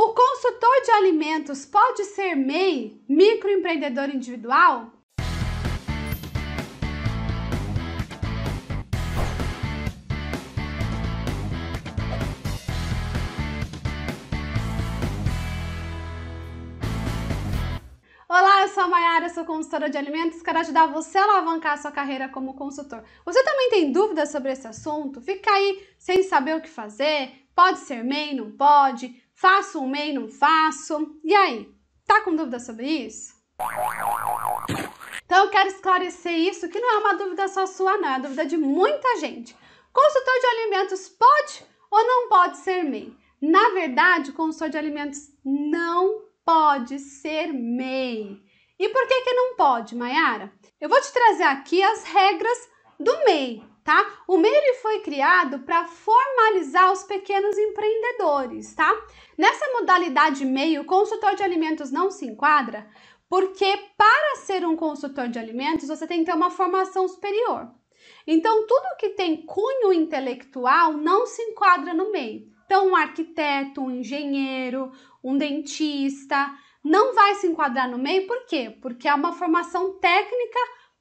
O consultor de alimentos pode ser MEI, microempreendedor individual? Olá, eu sou a Mayara, sou consultora de alimentos, quero ajudar você a alavancar a sua carreira como consultor. Você também tem dúvidas sobre esse assunto? Fica aí sem saber o que fazer? Pode ser MEI, não pode? Faço um MEI, não faço? E aí, tá com dúvida sobre isso? Então eu quero esclarecer isso, que não é uma dúvida só sua não, é uma dúvida de muita gente. Consultor de alimentos pode ou não pode ser MEI? Na verdade, consultor de alimentos não pode ser MEI. E por que que não pode, Mayara? Eu vou te trazer aqui as regras do MEI, tá? O MEI foi criado para formalizar os pequenos empreendedores, tá? Nessa modalidade MEI, o consultor de alimentos não se enquadra, porque para ser um consultor de alimentos, você tem que ter uma formação superior. Então, tudo que tem cunho intelectual não se enquadra no MEI. Então, um arquiteto, um engenheiro, um dentista, não vai se enquadrar no MEI, por quê? Porque é uma formação técnica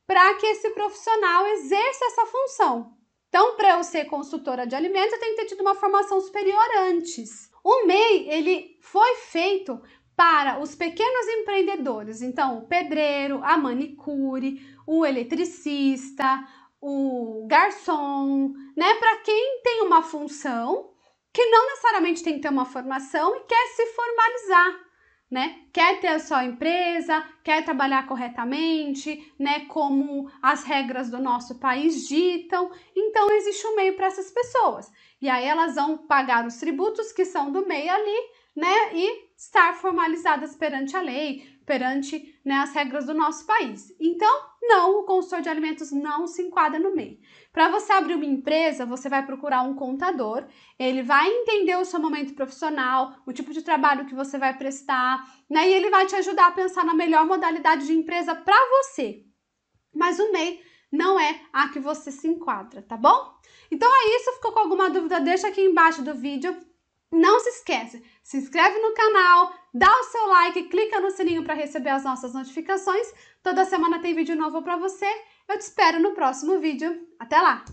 para que esse profissional exerça essa função. Então, para eu ser consultora de alimentos, eu tenho que ter tido uma formação superior antes. O MEI, ele foi feito para os pequenos empreendedores, então o pedreiro, a manicure, o eletricista, o garçom, né, para quem tem uma função que não necessariamente tem que ter uma formação e quer se formalizar né? Quer ter a sua empresa, quer trabalhar corretamente, né? Como as regras do nosso país ditam. Então, existe um meio para essas pessoas. E aí elas vão pagar os tributos que são do meio ali, né? E estar formalizadas perante a lei, perante né, as regras do nosso país. Então, não, o consultor de alimentos não se enquadra no MEI. Para você abrir uma empresa, você vai procurar um contador, ele vai entender o seu momento profissional, o tipo de trabalho que você vai prestar, né? E ele vai te ajudar a pensar na melhor modalidade de empresa para você. Mas o MEI não é a que você se enquadra, tá bom? Então é isso, ficou com alguma dúvida? Deixa aqui embaixo do vídeo não se esquece, se inscreve no canal, dá o seu like, clica no sininho para receber as nossas notificações. Toda semana tem vídeo novo para você. Eu te espero no próximo vídeo. Até lá!